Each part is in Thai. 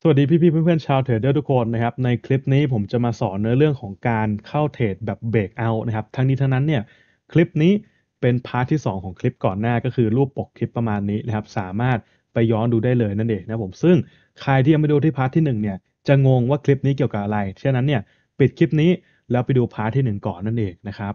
สวัสดีพี่ๆเพื่อนๆชาวเทรดเดอร์ทุกคนนะครับในคลิปนี้ผมจะมาสอนเนื้อเรื่องของการเข้าเทรดแบบเบรกเอานะครับทั้งนี้ทั้งนั้นเนี่ยคลิปนี้เป็นพาร์ทที่ 2 ของคลิปก่อนหน้าก็คือรูปปกคลิปประมาณนี้นะครับสามารถไปย้อนดูได้เลยนั่นเองนะผมซึ่งใครที่ยังไม่ดูที่พาร์ทที่1เนี่ยจะงงว่าคลิปนี้เกี่ยวกับอะไรฉะนั้นเนี่ยปิดคลิปนี้แล้วไปดูพาร์ทที่ 1 ก่อนนั่นเองนะครับ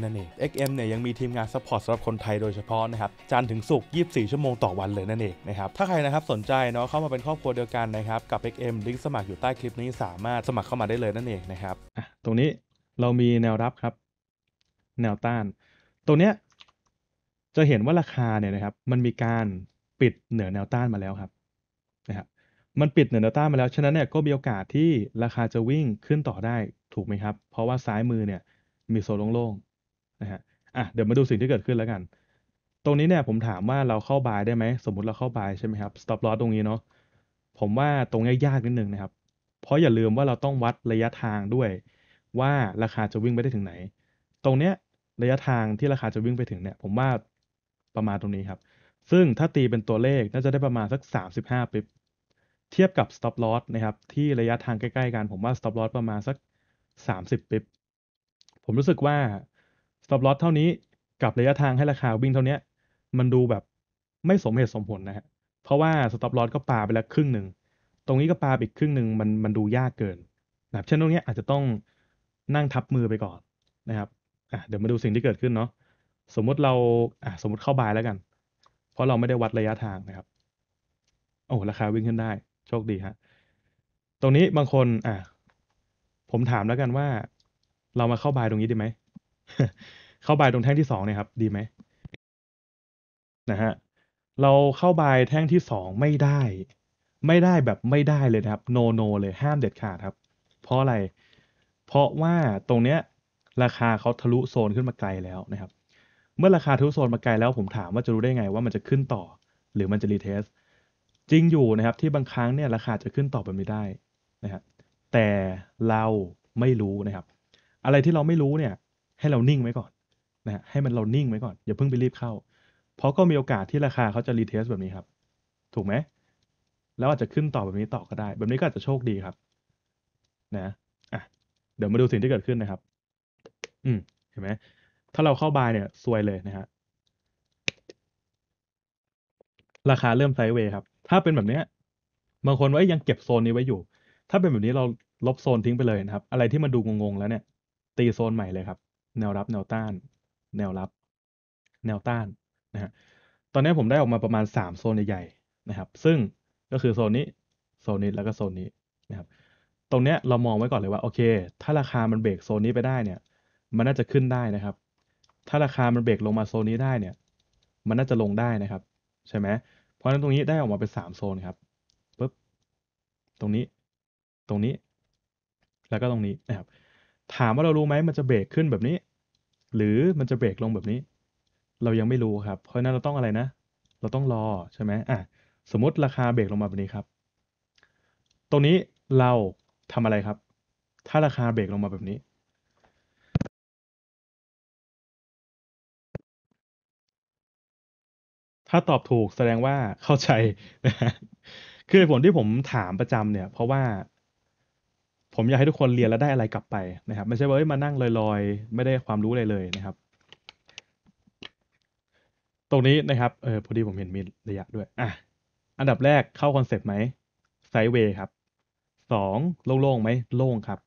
นั่นเอง XM เนี่ยยังมีทีมงานซัพพอร์ตสำหรับคนไทยโดยเฉพาะนะครับ จันถึงสุก24ชั่วโมงต่อวันเลยนั่นเองนะครับถ้าใครนะครับสนใจเนาะเข้ามาเป็นครอบครัวเดียวกันนะครับกับ XM ลิงก์สมัครอยู่ใต้คลิปนี้สามารถสมัครเข้ามาได้เลยนั่นเองนะครับตรงนี้เรามีแนวรับครับแนวต้าน ตรงเนี้ยจะเห็นว่าราคาเนี่ยนะครับมันมีการปิดเหนือแนวต้านมาแล้วครับนะครับมันปิดเหนือแนวต้านมาแล้วฉะนั้นเนี่ยก็มีโอกาสที่ราคาจะวิ่งขึ้นต่อได้ถูกไหมครับ เพราะว่าซ้ายมือเนี่ย มีโซนโล่งนะฮะอ่ะเดี๋ยวมาดูสิ่งที่เกิดขึ้นแล้วกัน ตรงนี้เนี่ยผมถามว่าเราเข้าบายได้ไหม สมมติเราเข้าบายใช่ไหมครับ stop loss ตรงนี้เนาะ ผมว่าตรงนี้ยากนิดนึงนะครับ เพราะอย่าลืมว่าเราต้องวัดระยะทางด้วย ว่าราคาจะวิ่งไปได้ถึงไหน ตรงเนี้ยระยะทางที่ราคาจะวิ่งไปถึงเนี่ย ผมว่าประมาณตรงนี้ครับ ซึ่งถ้าตีเป็นตัวเลขน่าจะได้ประมาณสัก 35 ปิบเทียบกับ stop loss นะครับ ที่ระยะทางใกล้ๆ กัน ผมว่า stop loss ประมาณสัก 30 ปิบผมรู้สึกว่าต t อล l o เท่านี้กับระยะทางให้ราคาวิ่งเท่านี้มันดูแบบไม่สมเหตุสมผลนะฮะเพราะว่าสตอ p l o s ก็ปาไปแล้วครึ่งหนึ่งตรงนี้ก็ปาอีกครึ่งหนึ่งมันมันดูยากเกินนะบเช่นตรงนี้อาจจะต้องนั่งทับมือไปก่อนนะครับอ่ะเดี๋ยวมาดูสิ่งที่เกิดขึ้นเนาะสมมุติเราอ่ะสมมติเข้าบายแล้วกันเพราะเราไม่ได้วัดระยะทางนะครับโอ้ราคาวิ่งขึ้นได้ โชคดีฮะตรงนี้บางคนอ่ะผมถามแล้วกันว่า เรามาเข้าบายตรงนี้ดีไหมเข้าบายตรงแท่งที่สองเนี่ยครับ ดีไหมนะฮะเราเข้าบายแท่งที่สองไม่ได้ ไม่ได้แบบไม่ได้เลยนะครับโนโนเลยห้ามเด็ดขาดครับ เพราะอะไร เพราะว่าตรงเนี้ยราคาเขาทะลุโซนขึ้นมาไกลแล้วนะครับ เมื่อราคาทะลุโซนมาไกลแล้วผมถามว่าจะรู้ได้ไง ว่ามันจะขึ้นต่อหรือมันจะรีเทสจริงอยู่นะครับ ที่บางครั้งเนี่ย ราคาจะขึ้นต่อไปไน่ได้นะครับแต่เราไม่รู้นะครับ อะไรที่เราไม่รู้เนี่ย ให้เรานิ่งไว้ก่อนนะให้มันเรานิ่งไว้ก่อน อย่าเพิ่งไปรีบเข้าเพราะก็มีโอกาสที่ราคาเขาจะรีเทสแบบนี้ครับ ถูกไหม แล้วอาจจะขึ้นต่อแบบนี้ต่อก็ได้ แบบนี้ก็อาจจะโชคดีครับ นะอ่ะเดี๋ยวมาดูสิ่งที่เกิดขึ้นนะครับ อืม เห็นไหมถ้าเราเข้าบายเนี่ยซวยเลยนะฮะราคาเริ่มไซด์เวย์ครับ ถ้าเป็นแบบเนี้ยบางคนว่ายังเก็บโซนนี้ไว้อยู่ ถ้าเป็นแบบนี้เราลบโซนทิ้งไปเลยนะครับ อะไรที่มันดูงงๆแล้วเนี่ย ตีโซนใหม่เลยครับ แนวรับแนวต้านแนวรับ แนวต้านนะฮะ ตอนนี้ผมได้ออกมาประมาณ3โซนใหญ่ๆนะครับ ซึ่งก็คือโซนนี้ โซนนี้ แล้วก็โซนนี้นะครับ ตรงเนี้ยเรามองไว้ก่อนเลยว่าโอเค ถ้าราคามันเบรกโซนนี้ไปได้เนี่ย มันน่าจะขึ้นได้นะครับ ถ้าราคามันเบรกลงมาโซนนี้ได้เนี่ย มันน่าจะลงได้นะครับ ใช่ไหม เพราะฉะนั้นตรงนี้ได้ออกมาเป็น3โซนครับปุ๊บ ตรงนี้ ตรงนี้ แล้วก็ตรงนี้นะครับ ถามว่าเรารู้ไหมมันจะเบรกขึ้นแบบนี้หรือมันจะเบรกลงแบบนี้เรายังไม่รู้ครับเพราะนั้นเราต้องอะไรนะเราต้องรอใช่ไหมอ่ะ สมมติราคาเบรกลงมาแบบนี้ครับ ตรงนี้เราทำอะไรครับ ถ้าราคาเบรกลงมาแบบนี้ ถ้าตอบถูกแสดงว่าเข้าใจนะคือผลที่ผมถามประจำเนี่ย เพราะว่าผมอยากให้ทุกคนเรียนแล้วได้อะไรกลับไปนะครับ ไม่ใช่ว่ามานั่งลอยๆ ไม่ได้ความรู้อะไรเลยนะครับ ตรงนี้นะครับเออพอดีผมเห็นมีระยะด้วยอ่ะอันดับแรกเข้าคอนเซปต์ไหมไซเวย์ครับสองโล่งๆไหม โล่งครับ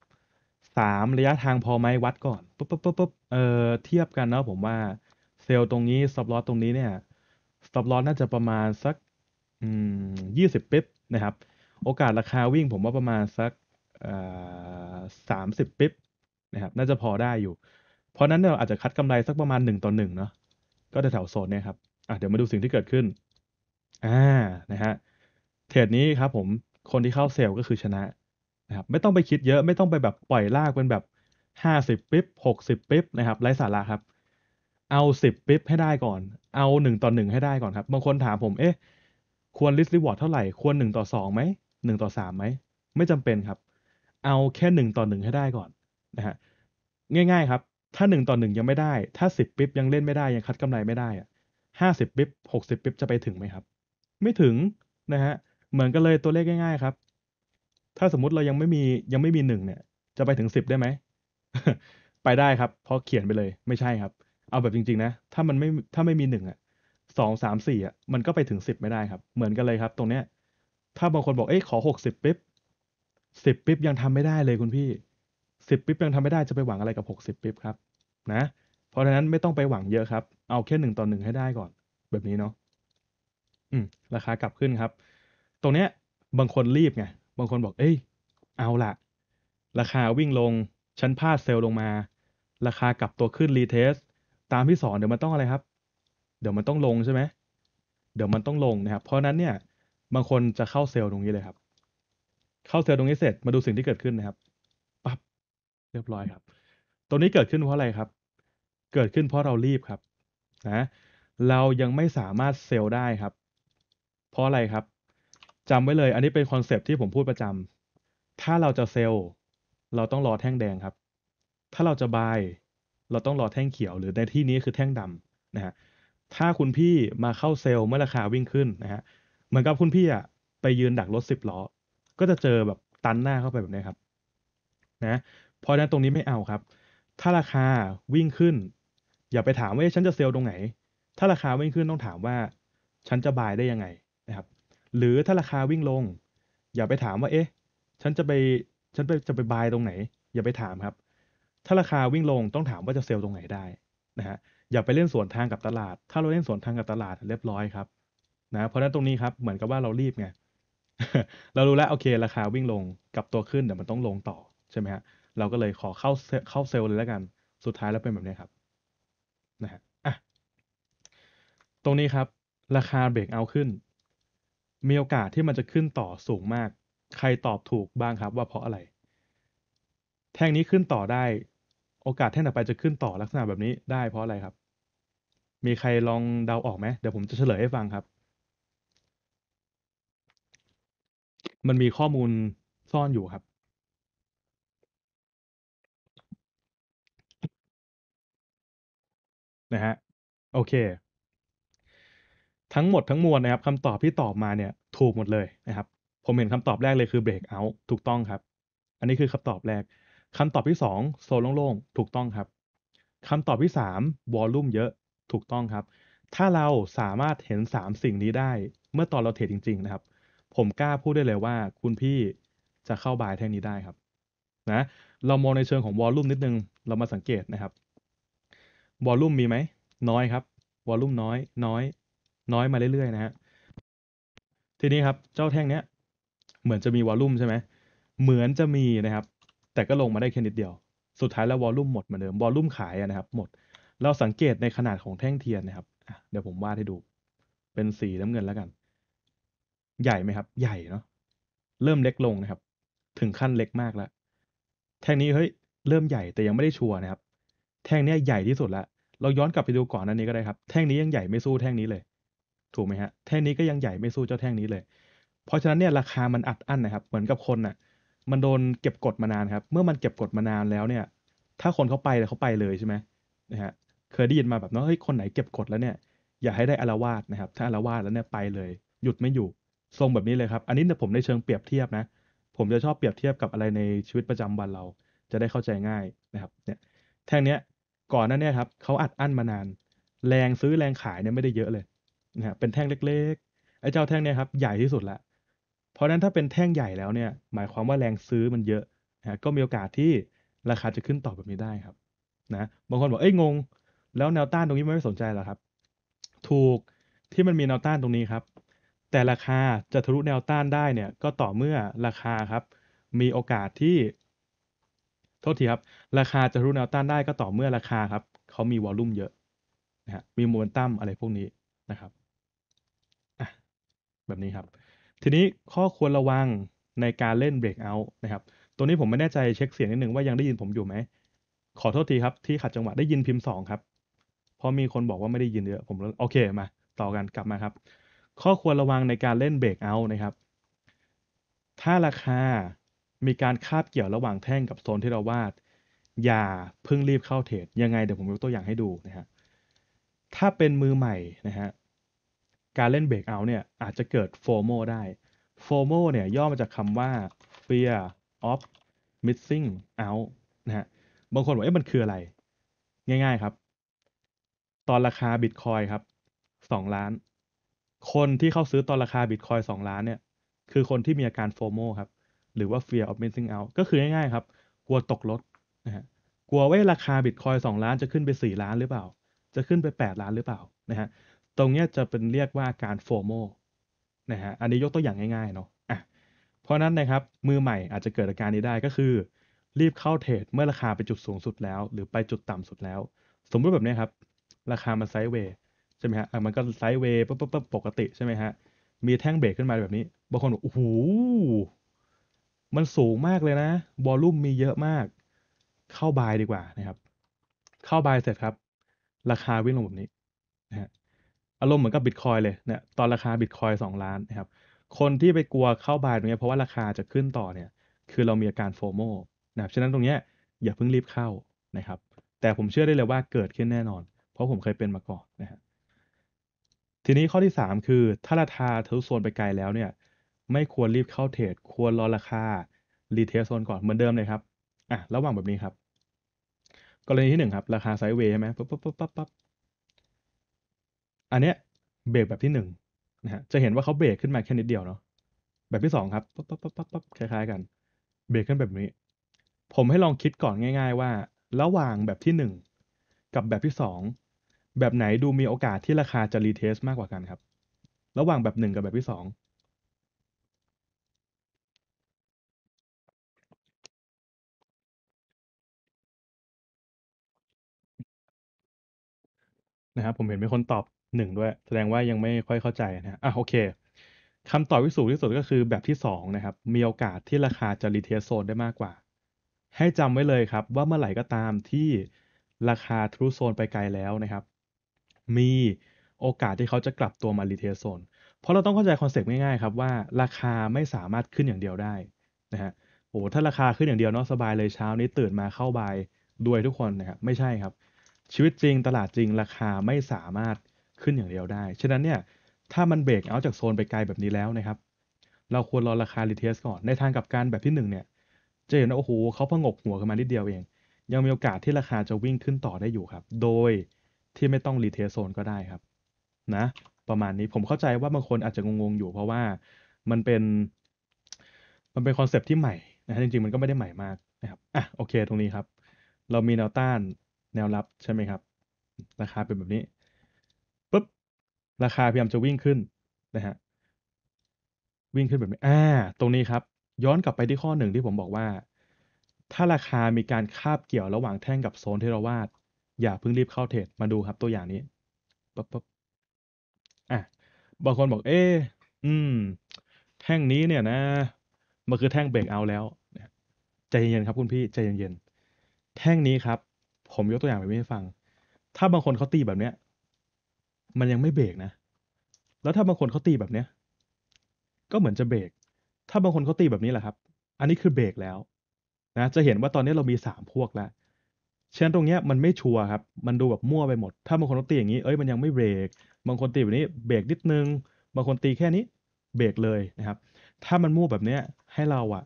สามระยะทางพอไหมวัดก่อนปุ๊บปุ๊บปุ๊บปุ๊บเออเทียบกันเนาะผมว่าเซลล์ตรงนี้สต็อปลอสตรงนี้เนี่ยสต็อปลอสน่าจะประมาณสักอืมยี่สิบปิ๊บนะครับ โอกาสราคาวิ่งผมว่าประมาณสักสามสิบปิ๊บนะครับ น่าจะพอได้อยู่ เพราะนั้นเราอาจจะคัดกำไรสักประมาณหนึ่งต่อหนึ่งเนาะ ก็แถวโซนเนี่ยครับ อ่ะเดี๋ยวมาดูสิ่งที่เกิดขึ้น อ่า นะฮะ เทรดนี้ครับผม คนที่เข้าเซลล์ก็คือชนะนะครับ ไม่ต้องไปคิดเยอะ ไม่ต้องไปแบบปล่อยลากเป็นแบบห้าสิบปิ๊บหกสิบปิ๊บนะครับไร้สาระครับ เอาสิบปิ๊บให้ได้ก่อน เอาหนึ่งต่อหนึ่งให้ได้ก่อนครับ บางคนถามผม เอ๊ะ ควรลิสต์รีวอร์ดเท่าไหร่ ควรหนึ่งต่อสองไหมหนึ่งต่อสามไหม ไม่จำเป็นครับเอาแค่หนึ่งต่อหนึ่งให้ได้ก่อนนะฮะง่ายๆ ครับ ถ้าหนึ่งต่อหนึ่งยังไม่ได้ ถ้าสิบปิ๊บยังเล่นไม่ได้ยังคัดกำไรไม่ได้อะห้าสิบปิ๊บหกสิบปิ๊บจะไปถึงไหมครับ ไม่ถึงนะฮะเหมือนกันเลยตัวเลขง่าย ๆครับ ถ้าสมมุติเรายังไม่มียังไม่มีหนึ่งเนี่ยจะไปถึงสิบได้ไหม ไปได้ครับ เพราะเขียนไปเลยไม่ใช่ครับ เอาแบบจริงๆนะถ้ามันไม่ถ้าไม่มีหนึ่งอ่ะสองสามสี่อ่ะมันก็ไปถึงสิบไม่ได้ครับ เหมือนกันเลยครับ ตรงเนี้ย ถ้าบางคนบอกเอ้ยขอหกสิบปิ๊บสิบปิ๊บยังทำไม่ได้เลยคุณพี่สิบปิ๊บยังทำไม่ได้จะไปหวังอะไรกับหกสิบปิ๊บครับ นะ เพราะฉะนั้นไม่ต้องไปหวังเยอะครับ เอาแค่หนึ่งต่อหนึ่งให้ได้ก่อน แบบนี้เนาะ อืมราคากลับขึ้นครับ ตรงเนี้ยบางคนรีบไงบางคนบอกเอ้ย เอาละราคาวิ่งลงชั้นพลาดเซลล์ลงมา ราคากลับตัวขึ้นรีเทสตามที่สอนเดี๋ยวมันต้องอะไรครับ เดี๋ยวมันต้องลงใช่ไหมเดี๋ยวมันต้องลงนะครับเพราะนั้นเนี่ยบางคนจะเข้าเซลล์ตรงนี้เลยครับเข้าเซลล์ตรงนี้เสร็จมาดูสิ่งที่เกิดขึ้นนะครับปั๊บเรียบร้อยครับ ตรงนี้เกิดขึ้นเพราะอะไรครับ เกิดขึ้นเพราะเรารีบครับนะเรายังไม่สามารถเซลล์ได้ครับ เพราะอะไรครับ จำไว้เลยอันนี้เป็นคอนเซปที่ผมพูดประจำ ถ้าเราจะเซลล์ เราต้องรอแท่งแดงครับ ถ้าเราจะบายเราต้องรอแท่งเขียวหรือในที่นี้คือแท่งดำนะฮะถ้าคุณพี่มาเข้าเซลล์เมื่อราคาวิ่งขึ้นนะฮะเหมือนกับคุณพี่อะไปยืนดักรถสิบล้อก็จะเจอแบบตันหน้าเข้าไปแบบนี้ครับนะเพราะนั้นตรงนี้ไม่เอาครับ ถ้าราคาวิ่งขึ้น อย่าไปถามว่าฉันจะเซลล์ตรงไหน ถ้าราคาวิ่งขึ้นต้องถามว่า ฉันจะบายได้ยังไงนะครับ หรือถ้าราคาวิ่งลง อย่าไปถามว่าเอ๊ะฉันจะไปฉันไปจะไปบายตรงไหน อย่าไปถามครับ ถ้าราคาวิ่งลงต้องถามว่าจะเซลล์ตรงไหนได้นะฮะอย่าไปเล่นสวนทางกับตลาด ถ้าเราเล่นสวนทางกับตลาดเรียบร้อยครับนะเพราะนั้นตรงนี้ครับเหมือนกับว่าเรารีบไงเรารู้แล้วโอเคราคาวิ่งลงกับตัวขึ้น เดี๋ยวมันต้องลงต่อใช่ไหมฮะเราก็เลยขอเข้าเข้าเซลล์เลยแล้วกัน สุดท้ายแล้วเป็นแบบนี้ครับนะฮะอ่ะตรงนี้ครับ ราคาเบรกเอาขึ้น มีโอกาสที่มันจะขึ้นต่อสูงมาก ใครตอบถูกบ้างครับว่าเพราะอะไร แท่งนี้ขึ้นต่อได้ โอกาสแท่งต่อไปจะขึ้นต่อลักษณะแบบนี้ได้เพราะอะไรครับ มีใครลองเดาออกไหมเดี๋ยวผมจะเฉลยให้ฟังครับมันมีข้อมูลซ่อนอยู่ครับนะฮะโอเค ทั้งหมดทั้งมวลนะครับคำตอบที่ตอบมาเนี่ยถูกหมดเลยนะครับ ผมเห็นคำตอบแรกเลยคือ break out ถูกต้องครับ อันนี้คือคำตอบแรกคำตอบที่สองโซลโล่งๆ ถูกต้องครับคำตอบที่สามวอลลุ่มเยอะถูกต้องครับ ถ้าเราสามารถเห็นสามสิ่งนี้ได้เมื่อตอนเราเทรดจริง ๆนะครับผมกล้าพูดได้เลยว่าคุณพี่จะเข้าบายแท่งนี้ได้ครับ นะ เรามองในเชิงของวอลลุ่มนิดนึง เรามาสังเกตนะครับวอลลุ่มมีไหมน้อยครับ วอลลุ่มน้อย น้อย น้อยมาเรื่อยๆนะฮะทีนี้ครับเจ้าแท่งเนี้ย เหมือนจะมีวอลลุ่มใช่ไหมเหมือนจะมีนะครับ แต่ก็ลงมาได้แค่นิดเดียวสุดท้ายแล้ววอลลุ่มหมดเหมือนเดิมวอลลุ่มขายนะครับ หมดเราสังเกตในขนาดของแท่งเทียนนะครับเดี๋ยวผมวาดให้ดูเป็นสีน้ำเงินแล้วกันใหญ่ไหมครับใหญ่เนาะเริ่มเล็กลงนะครับ ถึงขั้นเล็กมากแล้วแท่งนี้เฮ้ยเริ่มใหญ่แต่ยังไม่ได้ชัวร์นะครับ แท่งนี้ใหญ่ที่สุดละเราย้อนกลับไปดูก่อนนั้นนี้ก็ได้ครับแท่งนี้ยังใหญ่ไม่สู้แท่งนี้เลย ถูกไหมฮะแท่งนี้ก็ยังใหญ่ไม่สู้เจ้าแท่งนี้เลย เพราะฉะนั้นเนี่ยราคามันอัดอั้นนะครับ เหมือนกับคนนะ่ะมันโดนเก็บกดมานานครับ เมื่อมันเก็บกดมานานแล้วเนี่ย ถ้าคนเขาไปเขาไปเลยใช่ไหมนะฮะเคยได้ยินมาแบบเนาะเฮ้ยคนไหนเก็บกดแล้วเนี่ยอย่าให้ได้อารวาสนะครับ ถ้าอารวาสแล้วเนี่ยไปเลย หยุดไม่อยู่ทรงแบบนี้เลยครับ อันนี้ผมในเชิงเปรียบเทียบนะ ผมจะชอบเปรียบเทียบกับอะไรในชีวิตประจำวันเรา จะได้เข้าใจง่ายนะครับเนี่ยแท่งเนี้ยก่อนหน้านี้ครับเขาอัดอั้นมานาน แรงซื้อแรงขายเนี่ยไม่ได้เยอะเลยนะฮะ เป็นแท่งเล็กๆ ไอ้เจ้าแท่งเนี้ยครับ ใหญ่ที่สุดละ เพราะนั้นถ้าเป็นแท่งใหญ่แล้วเนี่ยหมายความว่าแรงซื้อมันเยอะนะก็มีโอกาสที่ราคาจะขึ้นต่อแบบนี้ได้ครับนะ บางคนบอกเอ้ยงง แล้วแนวต้านตรงนี้ไม่สนใจหรอครับ ถูกที่มันมีแนวต้านตรงนี้ครับแต่ราคาจะทะลุแนวต้านได้เนี่ยก็ต่อเมื่อราคาครับ มีโอกาสที่โทษทีครับ ราคาจะทะลุแนวต้านได้ก็ต่อเมื่อราคาครับเขามีวอลลุ่มเยอะนะฮะมีโมเมนตัมอะไรพวกนี้นะครับแบบนี้ครับ ทีนี้ข้อควรระวังในการเล่น breakout นะครับ ตัวนี้ผมไม่แน่ใจเช็คเสียงนิดหนึ่งว่ายังได้ยินผมอยู่ไหมขอโทษทีครับที่ขัดจังหวะได้ยินพิมพ์2ครับเพราะมีคนบอกว่าไม่ได้ยินเยอะผมโอเคมา ต่อกันกลับมาครับข้อควรระวังในการเล่นเบรกเอาท์นะครับ ถ้าราคามีการคาบเกี่ยวระหว่างแท่งกับโซนที่เราวาด อย่าเพิ่งรีบเข้าเทรดยังไงเดี๋ยวผมยกตัวอย่างให้ดูนะฮะ ถ้าเป็นมือใหม่นะฮะ การเล่นเบรกเอาท์เนี่ยอาจจะเกิดโฟโมได้โฟโมเนี่ยย่อมาจากคำว่า fear of missing out นะฮะ บางคนบอกเอ๊ะมันคืออะไร ง่ายๆครับ ตอนราคาบิตคอยครับ 2 ล้านคนที่เขาซื้อตอนราคาบิตคอยสองล้านเนี่ยคือคนที่มีอาการโฟโมครับหรือว่า fear of missing out ก็คือง่ายๆครับกลัวตกรถนะฮะกลัวว่าราคาบิตคอยสองล้านจะขึ้นไปสี่ล้านหรือเปล่า จะขึ้นไปแปดล้านหรือเปล่านะฮะตรงเนี้ยจะเป็นเรียกว่าการโฟโมนะฮะอันนี้ยกตัวอย่างง่ายๆเนาะอ่ะเพราะนั้นนะครับมือใหม่อาจจะเกิดอาการนี้ได้ก็คือรีบเข้าเทรดเมื่อราคาไปจุดสูงสุดแล้ว หรือไปจุดต่ำสุดแล้ว สมมุติแบบนี้ครับราคามาไซด์เวย์ช่ไหมฮะมันก็ไซด์เวย์ปุ๊บปุ๊บปกติ ใช่ไหมฮะ มีแท่งเบรกขึ้นมาแบบนี้ บางคนบอกโอ้โหมันสูงมากเลยนะวอลลุ่มมีเยอะมาก เข้าบายดีกว่านะครับ เข้าบายเสร็จครับ ราคาวิ่งลงแบบนี้ นะฮะ อารมณ์เหมือนกับบิตคอยเลย เนี่ย ตอนราคาบิตคอยสองล้านนะครับ คนที่ไปกลัวเข้าบายตรงนี้เพราะว่าราคาจะขึ้นต่อเนี่ย คือเรามีอาการโฟโมนะครับ ฉะนั้นตรงนี้อย่าเพิ่งรีบเข้านะครับ แต่ผมเชื่อได้เลยว่าเกิดขึ้นแน่นอน เพราะผมเคยเป็นมาก่อนนะฮะทีนี้ข้อที่ 3 คือถ้าราคาทะลโซนไปไกลแล้วเนี่ยไม่ควรรีบเข้าเทรดควรรอราคา รีเทสโซนก่อนเหมือนเดิมเลยครับ อ่ะระหว่างแบบนี้ครับกรณีที่1ครับราคาไซด์เวย์ใช่ไหมปั๊บปั๊บปั๊บปั๊บปั๊บอันเนี้ยเบรกแบบที่1นะฮะจะเห็นว่าเขาเบรกขึ้นมาแค่นิดเดียวเนาะแบบที่ 2 ครับปั๊บปั๊บปั๊บปั๊บปั๊บคล้ายๆกัน เบรกขึ้นแบบนี้ ผมให้ลองคิดก่อนง่าย ๆ ว่า ระหว่างแบบที่1กับแบบที่2แบบไหนดูมีโอกาสที่ราคาจะรีเทสมากกว่ากันครับ ระหว่างแบบหนึ่งกับแบบที่สองนะครับผมเห็นมีคนตอบหนึ่งด้วย แสดงว่ายังไม่ค่อยเข้าใจนะอ่ะโอเคคำตอบที่สูงที่สุดก็คือแบบที่สองนะครับ มีโอกาสที่ราคาจะรีเทสโซนได้มากกว่า ให้จำไว้เลยครับว่าเมื่อไหร่ก็ตามที่ราคาทรูุโซนไปไกลแล้วนะครับมีโอกาสที่เขาจะกลับตัวมารีเทสโซน เพราะเราต้องเข้าใจคอนเซ็ปต์ง่ายๆครับว่าราคาไม่สามารถขึ้นอย่างเดียวได้นะฮะโอ้ถ้าราคาขึ้นอย่างเดียวเนาะสบายเลยเช้านี้ ตื่นมาเข้าบายด้วยทุกคนนะครับไม่ใช่ครับ ชีวิตจริงตลาดจริงราคาไม่สามารถขึ้นอย่างเดียวได้ฉะนั้นเนี่ยถ้ามันเบรกเอาจากโซนไปไกลแบบนี้แล้วนะครับ เราควรรอราคารีเทสก่อน ในทางกับการแบบที่1เนี่ยจะเห็นว่าโอ้โหเขาพงกหัวขึ้นมานิดเดียวเอง ยังมีโอกาสที่ราคาจะวิ่งขึ้นต่อได้อยู่ครับ โดยที่ไม่ต้องรีเทสโซนก็ได้ครับ นะ ประมาณนี้ผมเข้าใจว่าบางคนอาจจะงงๆอยู่ เพราะว่ามันเป็นมันเป็นคอนเซปที่ใหม่นะฮะจริงๆ มันก็ไม่ได้ใหม่มากนะครับอ่ะโอเคตรงนี้ครับ เรามีแนวต้านแนวรับใช่ไหมครับ ราคาเป็นแบบนี้ปุ๊บ ราคาพยายามจะวิ่งขึ้น นะฮะวิ่งขึ้นแบบนี้ อ่าตรงนี้ครับ ย้อนกลับไปที่ข้อหนึ่งที่ผมบอกว่า ถ้าราคามีการคาบเกี่ยวระหว่างแท่งกับโซนที่เราวาดอย่าเพิ่งรีบเข้าเทรดมาดูครับตัวอย่างนี้ปั๊บป๊บอ่ะบางคนบอกเอ๊อืม แท่งนี้เนี่ยนะ มันคือแท่งเบรกเอาแล้วใจเย็นๆครับคุณพี่ใจเย็นๆ แท่งนี้ครับ ผมยกตัวอย่างแบบนี้ให้ฟัง ถ้าบางคนเขาตีแบบเนี้ย มันยังไม่เบรกนะ แล้วถ้าบางคนเขาตีแบบเนี้ย ก็เหมือนจะเบรก ถ้าบางคนเขาตีแบบนี้แหละครับ อันนี้คือเบรกแล้วนะ จะเห็นว่าตอนนี้เรามีสามพวกแล้วฉะนั้นตรงเนี้ยมันไม่ชัวร์ครับ มันดูแบบมั่วไปหมด ถ้าบางคนตีอย่างนี้ เอ้ย มันยังไม่เบรก บางคนตีแบบนี้ เบรกนิดนึง บางคนตีแค่นี้ เบรกเลยนะครับ ถ้ามันมั่วแบบเนี้ยให้เราอะ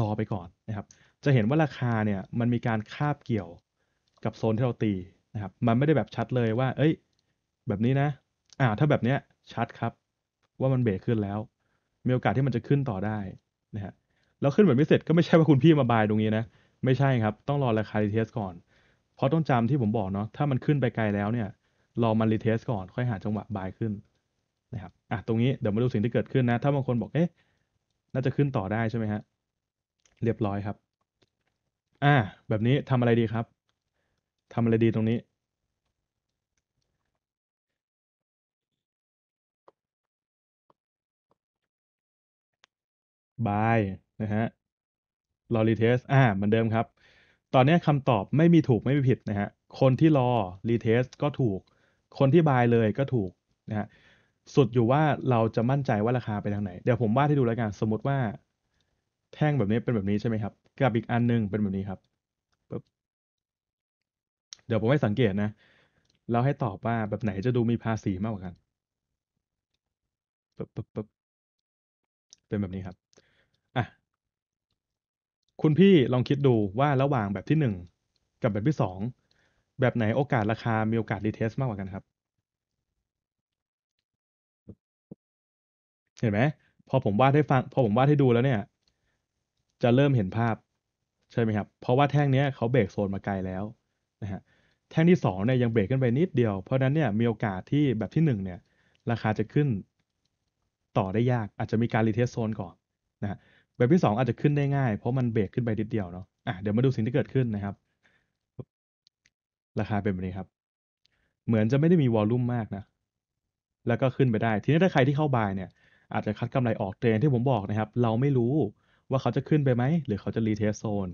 รอไปก่อนนะครับ จะเห็นว่าราคาเนี่ยมันมีการคาบเกี่ยวกับโซนที่เราตีนะครับ มันไม่ได้แบบชัดเลยว่า เอ้ย แบบนี้นะอ่าถ้าแบบเนี้ยชัดครับ ว่ามันเบรกขึ้นแล้ว มีโอกาสที่มันจะขึ้นต่อได้นะฮะ แล้วขึ้นแบบไม่เสร็จก็ไม่ใช่ว่าคุณพี่มาบายตรงนี้นะ ไม่ใช่ครับ ต้องรอราคาดีเทสก่อนเพราะต้องจำที่ผมบอกเนาะถ้ามันขึ้นไปไกลแล้วเนี่ยรอมันรีเทสก่อนค่อยหาจังหวะบายขึ้นนะครับอ่ะตรงนี้เดี๋ยวมาดูสิ่งที่เกิดขึ้นนะ ถ้าบางคนบอกเอ๊ะน่าจะขึ้นต่อได้ใช่ไหมฮะเรียบร้อยครับ อ่า แบบนี้ทำอะไรดีครับทำอะไรดีตรงนี้บายนะฮะรอรีเทสอ่า เหมือนเดิมครับตอนนี้คำตอบไม่มีถูกไม่มีผิดนะฮะ คนที่รอรีเทสก็ถูก คนที่บายเลยก็ถูกนะฮะ สุดอยู่ว่าเราจะมั่นใจว่า ราคาไปทางไหน เดี๋ยวผมวาดให้ดูแล้วกันสมมติว่าแท่งแบบนี้เป็นแบบนี้ใช่ไหมครับ กับอีกอันนึงเป็นแบบนี้ครับ เดี๋ยวผมให้สังเกตนะ เราให้ตอบว่าแบบไหนจะดูมีภาษีมากกว่ากัน เป็นแบบนี้ครับคุณพี่ลองคิดดูว่าระหว่างแบบที่หนึ่งกับแบบที่สองแบบไหนโอกาสราคามีโอกาสรีเทสมากกว่ากันครับ เห็นไหม พอผมวาดให้ฟังพอผมวาดให้ดูแล้วเนี่ย จะเริ่มเห็นภาพใช่ไหมครับ เพราะว่าแท่งนี้เขาเบรกโซนมาไกลแล้วนะฮะ แท่งที่2เนี่ยยังเบรกขึ้นไปนิดเดียว เพราะนั้นเนี่ยมีโอกาสที่แบบที่1เนี่ย ราคาจะขึ้นต่อได้ยากอาจจะมีการรีเทสโซนก่อนนะฮะแบบที่ 2 อาจจะขึ้นได้ง่าย เพราะมันเบรกขึ้นไปนิดเดียวเนาะอ่ะเดี๋ยวมาดูสิ่งที่เกิดขึ้นนะครับ ราคาเป็นแบบนี้ครับ เหมือนจะไม่ได้มีวอลลุ่มมากนะ แล้วก็ขึ้นไปได้ ทีนี้ถ้าใครที่เข้าบายเนี่ย อาจจะคัดกำไรออกเทรนที่ผมบอกนะครับ เราไม่รู้ว่าเขาจะขึ้นไปไหมหรือเขาจะรีเทสโซน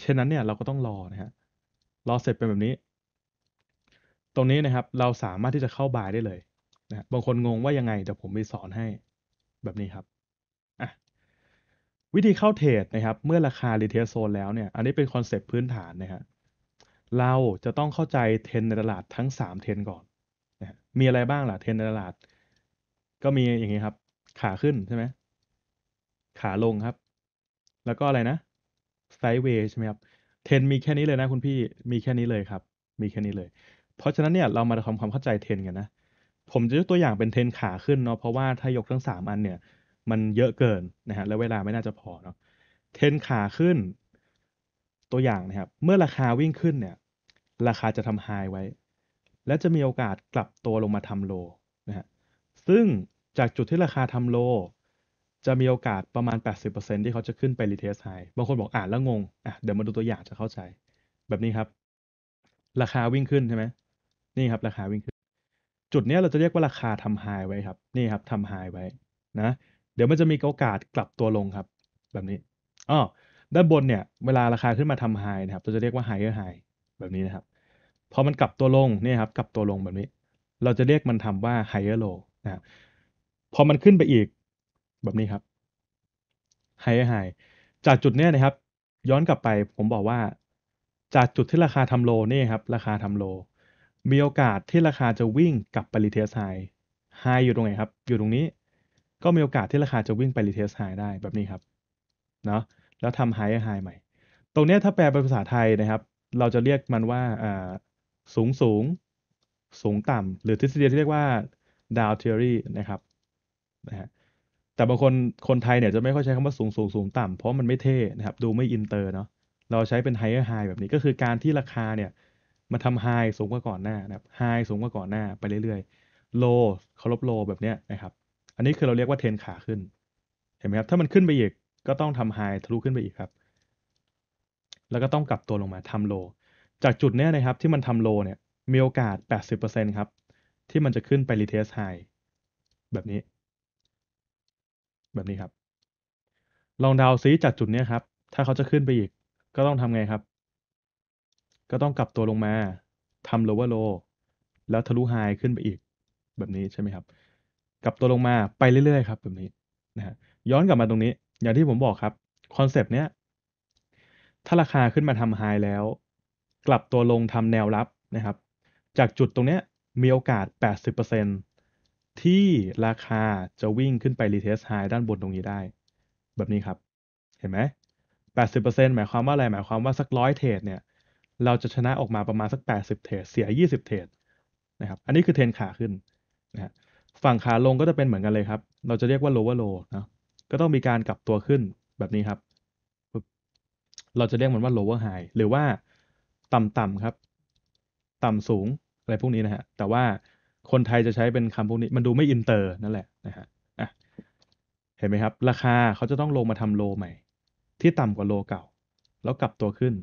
เช่นนั้นเนี่ยเราก็ต้องรอนะฮะรอเสร็จเป็นแบบนี้ ตรงนี้นะครับ เราสามารถที่จะเข้าบายได้เลยนะบบางคนงงว่ายังไงเดี๋ยวผมไปสอนให้ แบบนี้ครับวิธีเข้าเทรดนะครับเมื่อราคารีเทสโซนแล้วเนี่ยอันนี้เป็นคอนเซปต์พื้นฐานนะฮะเราจะต้องเข้าใจเทรนในตลาดทั้ง 3 เทรนก่อนนะมีอะไรบ้างล่ะ เทรนในตลาด ก็มีอย่างนี้ครับ ขาขึ้นใช่ไหมขาลงครับ แล้วก็อะไรนะ ไซด์เวย์ใช่ไหมครับ เทรนมีแค่นี้เลยนะคุณพี่มีแค่นี้เลยครับ มีแค่นี้เลย เพราะฉะนั้นเนี่ยเรามาทำความเข้าใจเทรนกันนะ ผมจะยกตัวอย่างเป็นเทรนขาขึ้นเนาะเพราะว่าถ้ายกทั้ง3อันเนี่ยมันเยอะเกินนะฮะและเวลาไม่น่าจะพอเนาะเทนขาขึ้น ตัวอย่างนะครับ เมื่อราคาวิ่งขึ้นเนี่ย ราคาจะทำไฮไว้ และจะมีโอกาสกลับตัวลงมาทำโลนะฮะซึ่งจากจุดที่ราคาทำโล จะมีโอกาสประมาณ 80%ที่เขาจะขึ้นไปรีเทสไฮบางคนบอกอ่านแล้วงงอ่ะเดี๋ยวมาดูตัวอย่างจะเข้าใจ แบบนี้ครับ ราคาวิ่งขึ้นใช่ไหมนี่ครับ ราคาวิ่งขึ้น จุดนี้เราจะเรียกว่าราคาทำไฮไว้ครับ นี่ครับทำไฮไว้นะเดี๋ยวมันจะมีโอกาสกลับตัวลงครับ แบบนี้อ๋อด้านบนเนี่ย เวลาราคาขึ้นมาทำไฮนะครับ เราจะเรียกว่าไฮเออร์ไฮแบบนี้นะครับ พอมันกลับตัวลง เนี่ยครับ กลับตัวลงแบบนี้ เราจะเรียกมันทำว่าไฮเออร์โลนะครับพอมันขึ้นไปอีกแบบนี้ครับ ไฮเออร์ไฮ จากจุดเนี้ยนะครับ ย้อนกลับไปผมบอกว่า จากจุดที่ราคาทำโลนี่ครับ ราคาทำโล มีโอกาสที่ราคาจะวิ่งกลับไปรีเทสไฮไฮอยู่ตรงไหนครับ อยู่ตรงนี้ก็มีโอกาสที่ราคาจะวิ่งไปรีเทสไฮได้แบบนี้ครับ เนาะแล้วทำไฮไฮใหม่ ตรงนี้ถ้าแปลเป็นภาษาไทยนะครับ เราจะเรียกมันว่า สูงสูง สูงต่ำ หรือทฤษฎีที่เรียกว่า ดาวเทอรี่นะครับ นะฮะ แต่บางคน คนไทยเนี่ยจะไม่ค่อยใช้คำว่าสูงสูงสูงต่ำ เพราะมันไม่เท่ นะครับ ดูไม่อินเตอร์ เนาะเราใช้เป็นไฮเออร์ไฮแบบนี้ ก็คือการที่ราคาเนี่ย มาทำไฮสูงกว่าก่อนหน้านะครับไฮสูงกว่าก่อนหน้าไปเรื่อย ๆ โลเคารพโล แบบเนี้ยนะครับอันนี้คือเราเรียกว่าเทนขาขึ้น เห็นไหมครับ ถ้ามันขึ้นไปอีก ก็ต้องทำไฮทะลุขึ้นไปอีกครับ แล้วก็ต้องกลับตัวลงมาทำโล จากจุดนี้นะครับ ที่มันทำโลเนี่ย มีโอกาส 80%ครับ ที่มันจะขึ้นไปรีเทสไฮ แบบนี้ แบบนี้ครับ ลองดาวซิจากจุดนี้ครับ ถ้าเขาจะขึ้นไปอีก ก็ต้องทำไงครับ ก็ต้องกลับตัวลงมาทำโลว์โล แล้วทะลุไฮขึ้นไปอีก แบบนี้ใช่ไหมครับกลับตัวลงมาไปเรื่อยๆครับแบบนี้นะฮะย้อนกลับมาตรงนี้ อย่างที่ผมบอกครับคอนเซปต์เนี้ยถ้าราคาขึ้นมาทำไฮแล้ว กลับตัวลงทำแนวรับนะครับ จากจุดตรงเนี้ยมีโอกาส 80%ที่ราคาจะวิ่งขึ้นไปรีเทสไฮด้านบนตรงนี้ได้ แบบนี้ครับ เห็นไหม 80%หมายความว่าอะไรหมายความว่าสักร้อยเทรดเนี่ยเราจะชนะออกมาประมาณสัก 80 เทรดเสีย 20 เทรดนะครับ อันนี้คือเทรนขาขึ้นนะฮะฝั่งขาลงก็จะเป็นเหมือนกันเลยครับ เราจะเรียกว่า lower low นะก็ต้องมีการกลับตัวขึ้นแบบนี้ครับ เราจะเรียกมันว่า lower high หรือว่าต่ำๆครับ ต่ำสูงอะไรพวกนี้นะฮะ แต่ว่าคนไทยจะใช้เป็นคำพวกนี้ มันดูไม่อินเตอร์นั่นแหละนะฮะเห็นไหมครับ ราคาเขาจะต้องลงมาทำโลใหม่ ที่ต่ำกว่าโลเก่า แล้วกลับตัวขึ้น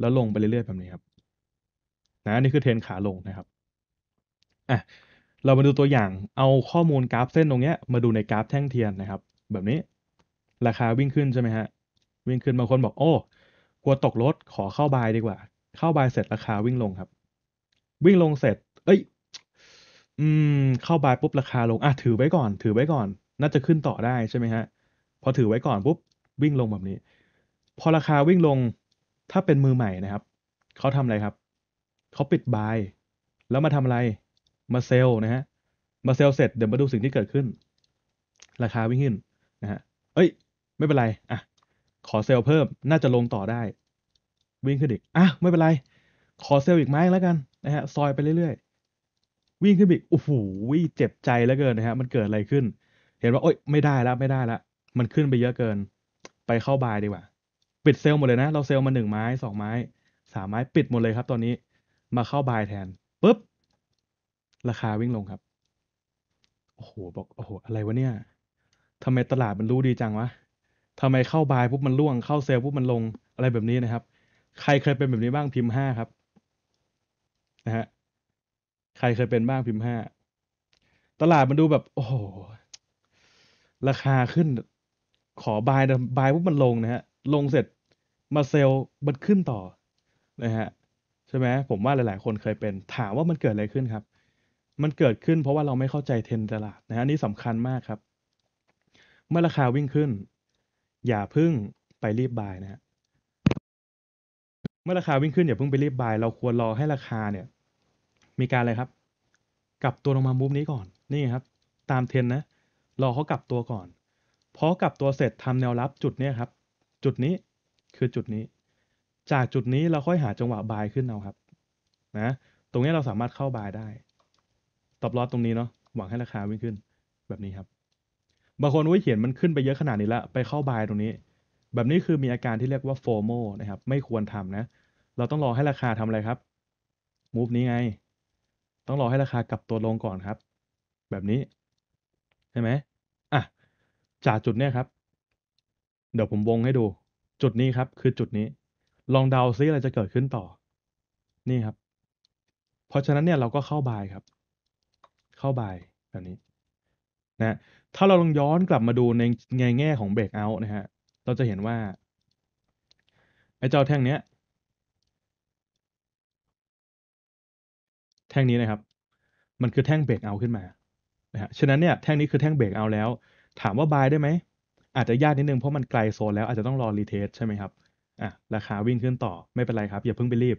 แล้วลงไปเรื่อยๆแบบนี้ครับนะนี่คือเทรนขาลงนะครับอ่ะเรามาดูตัวอย่างเอาข้อมูลกราฟเส้นตรงนี้มาดูในกราฟแท่งเทียนนะครับ แบบนี้ ราคาวิ่งขึ้นใช่ไหมฮะ วิ่งขึ้นบางคนบอกโอ้ กลัวตกรถขอเข้าบายดีกว่า เข้าบายเสร็จราคาวิ่งลงครับ วิ่งลงเสร็จ เอ้ย อืม เข้าบายปุ๊บราคาลง อ่ะถือไว้ก่อน ถือไว้ก่อน น่าจะขึ้นต่อได้ใช่ไหมฮะ พอถือไว้ก่อนปุ๊บ วิ่งลงแบบนี้ พอราคาวิ่งลง ถ้าเป็นมือใหม่นะครับ เขาทำอะไรครับ เขาปิดบาย แล้วมาทำอะไรมาเซลนะฮะ มาเซลเสร็จเดี๋ยวมาดูสิ่งที่เกิดขึ้น ราคาวิ่งขึ้นนะฮะ เอ้ยไม่เป็นไร อ่ะ ขอเซลเพิ่ม น่าจะลงต่อได้ วิ่งขึ้นอีก อ่ะ ไม่เป็นไร ขอเซลอีกไม้แล้วกันนะฮะ ซอยไปเรื่อยๆ วิ่งขึ้นอีกโอ้โหเจ็บใจแล้วเกินนะฮะ มันเกิดอะไรขึ้น เห็นว่าโอ้ย ไม่ได้แล้วไม่ได้แล้ว มันขึ้นไปเยอะเกิน ไปเข้าบายดีกว่า ปิดเซลหมดเลยนะ เราเซลมาหนึ่งไม้สองไม้สามไม้ปิดหมดเลยครับ ตอนนี้ มาเข้าบายแทนปุ๊บราคาวิ่งลงครับ โอ้โห บอก โอ้โห อะไรวะเนี่ย ทำไมตลาดมันรู้ดีจังวะทำไมเข้าบายปุ๊บมันร่วง เข้าเซลล์ปุ๊บมันลง อะไรแบบนี้นะครับ ใครเคยเป็นแบบนี้บ้างพิมพ์ห้าครับนะฮะ ใครเคยเป็นบ้างพิมพ์ห้าตลาดมันดูแบบ โอ้โห ราคาขึ้น ขอบายบายปุ๊บมันลงนะฮะ ลงเสร็จมาเซลล์มันขึ้นต่อ นะฮะ ใช่ไหม ผมว่าหลายๆ คนเคยเป็น ถามว่ามันเกิดอะไรขึ้นครับมันเกิดขึ้นเพราะว่าเราไม่เข้าใจเทรนตลาดนะฮะนี่สำคัญมากครับ เมื่อราคาวิ่งขึ้น อย่าพึ่งไปรีบบายนะฮะเมื่อราคาวิ่งขึ้นอย่าพึ่งไปรีบบายเราควรรอให้ราคาเนี่ยมีการอะไรครับกลับตัวลงมามุมนี้ก่อนนี่ครับ ตามเทรนนะรอเขากลับตัวก่อนพอกลับตัวเสร็จทำแนวรับจุดเนี้ยครับ จุดนี้คือจุดนี้ จากจุดนี้เราค่อยหาจังหวะบายขึ้นเอาครับนะ ตรงนี้เราสามารถเข้าบายได้ตอบลอตตรงนี้เนาะหวังให้ราคาวิ่งขึ้นแบบนี้ครับบางคนวิเขียนมันขึ้นไปเยอะขนาดนี้ละไปเข้าบายตรงนี้ แบบนี้คือมีอาการที่เรียกว่าโฟโมนะครับ ไม่ควรทำนะ เราต้องรอให้ราคาทำอะไรครับมูฟนี้ไง ต้องรอให้ราคากลับตัวลงก่อนครับ แบบนี้ใช่ไหมอ่ะ จากจุดเนี้ยครับ เดี๋ยวผมวงให้ดู จุดนี้ครับ คือจุดนี้ ลองเดาซิอะไรจะเกิดขึ้นต่อ นี่ครับ เพราะฉะนั้นเนี่ยเราก็เข้าบายครับเข้าบ่ายแบบนี้ นะ ถ้าเราลองย้อนกลับมาดูในในแง่ของเบรกเอาท์นะฮะเราจะเห็นว่าไอ้เจ้าแท่งเนี้ย แท่งนี้นะครับ มันคือแท่งเบรกเอาท์ขึ้นมานะฮะฉะนั้นเนี่ยแท่งนี้คือแท่งเบรกเอาท์แล้ว ถามว่าบายได้ไหมอาจจะยากนิดนึงเพราะมันไกลโซนแล้วอาจจะต้องรอรีเทสใช่ไหมครับอ่ะราคาวิ่งขึ้นต่อไม่เป็นไรครับอย่าเพิ่งไปรีบ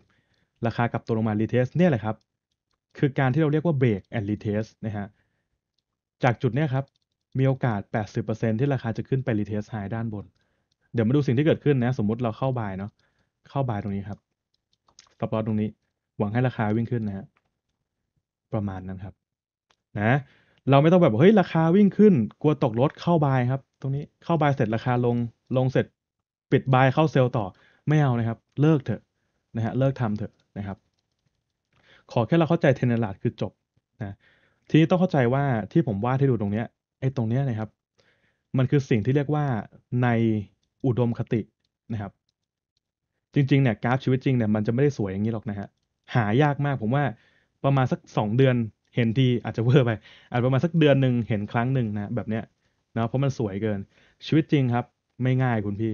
ราคากลับตัวลงมารีเทสเนี่ยแหละครับคือการที่เราเรียกว่า break and retest นะฮะ จากจุดเนี้ยครับ มีโอกาส 80%ที่ราคาจะขึ้นไป retest high ด้านบน เดี๋ยวมาดูสิ่งที่เกิดขึ้นนะ สมมติเราเข้าบายเนาะเข้าบายตรงนี้ครับ stop loss ตรงนี้ หวังให้ราคาวิ่งขึ้นนะฮะ ประมาณนั้นครับนะเราไม่ต้องแบบเฮ้ยราคาวิ่งขึ้น กลัวตกรถเข้าบายครับ ตรงนี้เข้าบายเสร็จราคาลงลงเสร็จปิดบายเข้าเซลล์ต่อไม่เอานะครับ เลิกเถอะนะฮะเลิกทำเถอะนะครับขอแค่เราเข้าใจเทนเนอร์ลาดคือจบนะทีนี้ต้องเข้าใจว่าที่ผมวาดให้ดูตรงเนี้ยไอ้ตรงเนี้ยนะครับ มันคือสิ่งที่เรียกว่าในอุดมคตินะครับ จริงๆเนี่ยกราฟชีวิตจริงเนี่ยมันจะไม่ได้สวยอย่างนี้หรอกนะฮะหายากมากผมว่าประมาณสักสองเดือนเห็นทีอาจจะเวอร์ไป อาจประมาณสักเดือนหนึ่งเห็นครั้งหนึ่งนะแบบเนี้ยนะเพราะมันสวยเกิน ชีวิตจริงครับ ไม่ง่ายคุณพี่